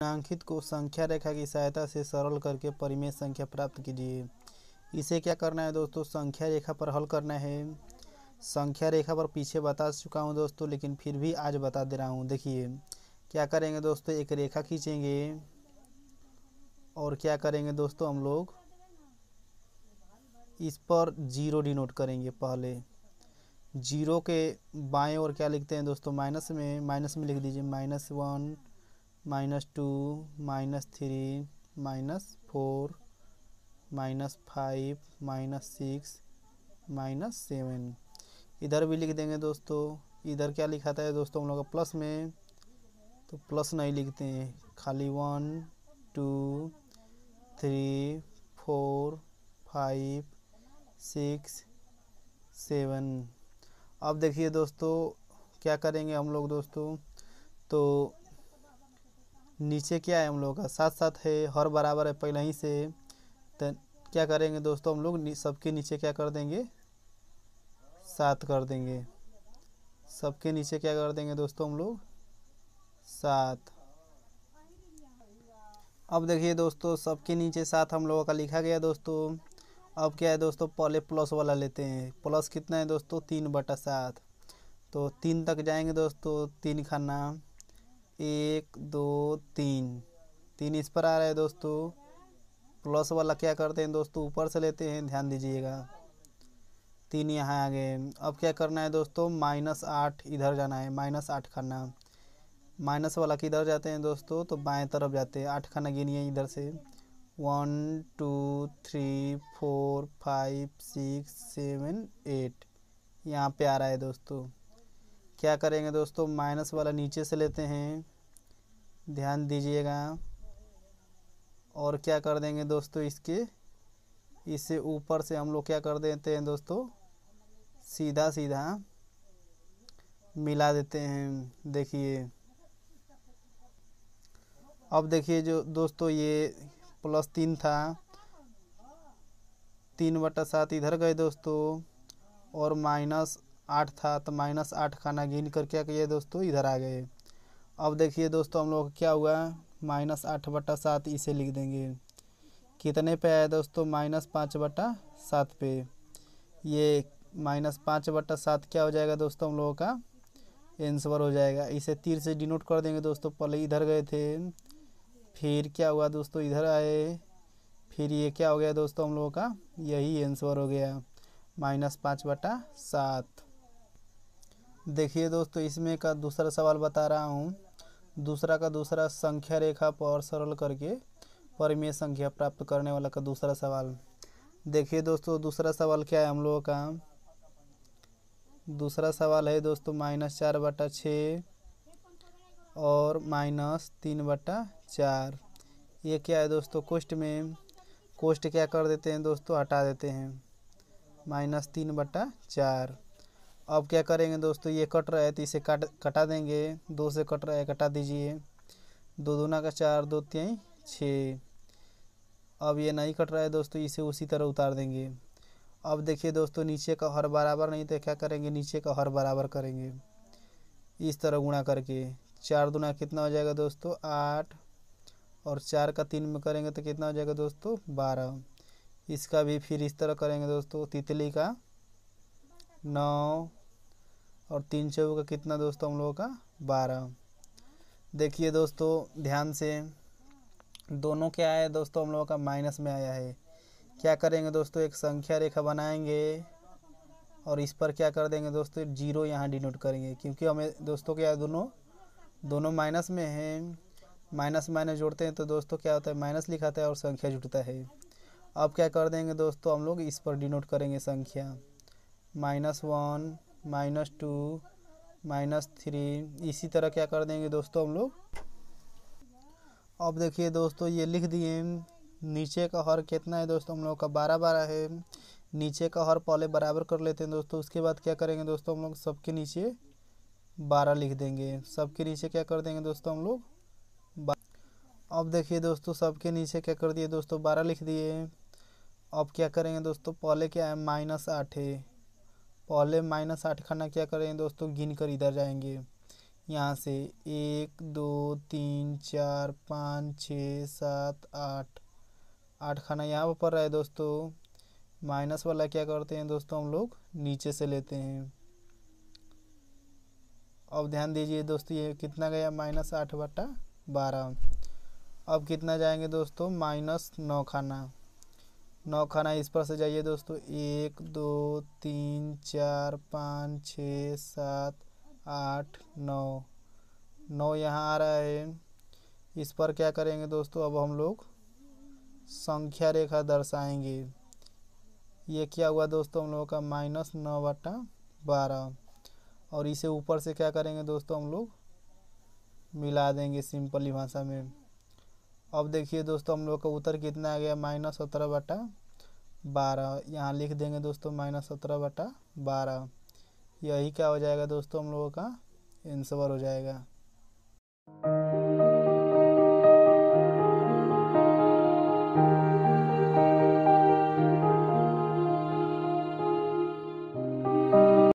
पूर्णांकित को संख्या रेखा की सहायता से सरल करके परिमेय संख्या प्राप्त कीजिए इसे क्या करना है दोस्तों संख्या रेखा पर हल करना है संख्या रेखा पर पीछे बता चुका हूँ दोस्तों लेकिन फिर भी आज बता दे रहा हूँ देखिए क्या करेंगे दोस्तों एक रेखा खींचेंगे और क्या करेंगे दोस्तों हम लोग इस पर जीरो डिनोट करेंगे पहले जीरो के बाएं और क्या लिखते हैं दोस्तों माइनस में माइनस में लिख दीजिए minus one minus two minus three minus four minus five minus six minus seven इधर भी लिख देंगे दोस्तों इधर क्या लिखाता है दोस्तों हम लोग का प्लस में तो प्लस नहीं लिखते हैं खाली one two three four five six seven अब देखिए दोस्तों क्या करेंगे हम लोग दोस्तों तो नीचे क्या है हम लोग का साथ साथ है हर बराबर है पहले ही से तो क्या करेंगे दोस्तों हम लोग सबके नीचे क्या कर देंगे सात कर देंगे सबके नीचे क्या कर देंगे दोस्तों हम लोग सात अब देखिए दोस्तों सबके नीचे सात हम लोगों का लिखा गया दोस्तों अब क्या है दोस्तों पहले प्लस वाला लेते हैं प्लस कितना है दोस्तों तीन बटा सात तो तीन तक जाएंगे दोस्तों तीन खाना एक दो तीन तीन इस पर आ रहा है दोस्तों प्लस वाला क्या करते हैं दोस्तों ऊपर से लेते हैं ध्यान दीजिएगा तीन यहाँ आ गए अब क्या करना है दोस्तों माइनस आठ इधर जाना है माइनस आठ खाना माइनस वाला किधर जाते हैं दोस्तों तो बाएं तरफ जाते हैं आठ खाना गिनिए इधर से one two three four five six seven eight यहाँ पे आ रहा है दोस्तों क्या करेंगे दोस्तों माइनस वाला नीचे से लेते हैं ध्यान दीजिएगा और क्या कर देंगे दोस्तों इसके इससे ऊपर से हम लोग क्या कर देते हैं दोस्तों सीधा सीधा मिला देते हैं देखिए अब देखिए जो दोस्तों ये प्लस तीन था तीन बटा सात इधर गए दोस्तों और माइनस आठ था तो माइनस आठ खाना गिन कर क्या किए दोस्तों इधर आ गए अब देखिए दोस्तों हम लोग क्या हुआ माइनस आठ बटा सात इसे लिख देंगे कितने पे आया दोस्तों माइनस पाँच बटा सात पे ये माइनस पाँच बटा सात क्या हो जाएगा दोस्तों हम लोगों का एंसवर हो जाएगा इसे तीर से डिनोट कर देंगे दोस्तों पहले इधर गए थे फिर क्या हुआ दोस्तों इधर आए फिर ये क्या हो गया दोस्तों हम लोगों का यही एंसवर हो गया माइनस पाँच बटा सात देखिए दोस्तों इसमें का दूसरा सवाल बता रहा हूँ दूसरा का दूसरा संख्या रेखा पर सरल करके परिमेय संख्या प्राप्त करने वाला का दूसरा सवाल देखिए दोस्तों दूसरा सवाल क्या है हम लोगों का दूसरा सवाल है दोस्तों माइनस चार बटा छ और माइनस तीन बटा चार ये क्या है दोस्तों कोष्ट में कोष्ट क्या कर देते हैं दोस्तों हटा देते हैं माइनस तीन बटा चार अब क्या करेंगे दोस्तों ये कट रहा है तो इसे काट कटा देंगे दो से कट रहा है कटा दीजिए दो दूना का चार दो तीन छः अब ये नहीं कट रहा है दोस्तों इसे उसी तरह उतार देंगे अब देखिए दोस्तों नीचे का हर बराबर नहीं तो क्या करेंगे नीचे का हर बराबर करेंगे इस तरह गुणा करके चार दूना कितना हो जाएगा दोस्तों आठ और चार का तीन में करेंगे तो कितना हो जाएगा दोस्तों बारह इसका भी फिर इस तरह करेंगे दोस्तों तितली का नौ और तीन चौ का कितना दोस्तों हम लोगों का बारह देखिए दोस्तों ध्यान से दोनों क्या है दोस्तों हम लोगों का माइनस में आया है क्या करेंगे दोस्तों एक संख्या रेखा बनाएंगे और इस पर क्या कर देंगे दोस्तों जीरो यहाँ डिनोट करेंगे क्योंकि हमें दोस्तों क्या है दोनों दोनों माइनस में हैं माइनस माइनस जोड़ते हैं तो दोस्तों क्या होता है माइनस लिखाता है और संख्या जुटता है अब क्या कर देंगे दोस्तों हम लोग इस पर डिनोट करेंगे संख्या minus one minus two minus three इसी तरह क्या कर देंगे दोस्तों हम लोग अब देखिए दोस्तों ये लिख दिए नीचे का हर कितना है दोस्तों हम लोग का बारह बारह है नीचे का हर पहले बराबर कर लेते हैं दोस्तों उसके बाद क्या करेंगे दोस्तों हम लोग सबके नीचे बारह लिख देंगे सबके नीचे क्या कर देंगे दोस्तों हम लोग अब देखिए दोस्तों सबके नीचे क्या कर दिए दोस्तों बारह लिख दिए अब क्या करेंगे दोस्तों पहले क्या है माइनस आठ है पहले माइनस आठ खाना क्या करेंगे दोस्तों गिन कर इधर जाएंगे यहाँ से एक दो तीन चार पाँच छः सात आठ आठ खाना यहाँ पर पड़ रहा है दोस्तों माइनस वाला क्या करते हैं दोस्तों हम लोग नीचे से लेते हैं अब ध्यान दीजिए दोस्तों ये कितना गया माइनस आठ बटा बारह अब कितना जाएंगे दोस्तों माइनस नौ खाना नौ खाना इस पर से जाइए दोस्तों एक दो तीन चार पाँच छः सात आठ नौ नौ यहाँ आ रहा है इस पर क्या करेंगे दोस्तों अब हम लोग संख्या रेखा दर्शाएंगे ये क्या हुआ दोस्तों हम लोगों का माइनस नौ बटा बारह और इसे ऊपर से क्या करेंगे दोस्तों हम लोग मिला देंगे सिंपली भाषा में अब देखिए दोस्तों हम लोग का उत्तर कितना आ गया माइनस सत्रह बटा बारह यहाँ लिख देंगे दोस्तों माइनस सत्रह बटा बारह यही क्या हो जाएगा दोस्तों हम लोगों का आंसर हो जाएगा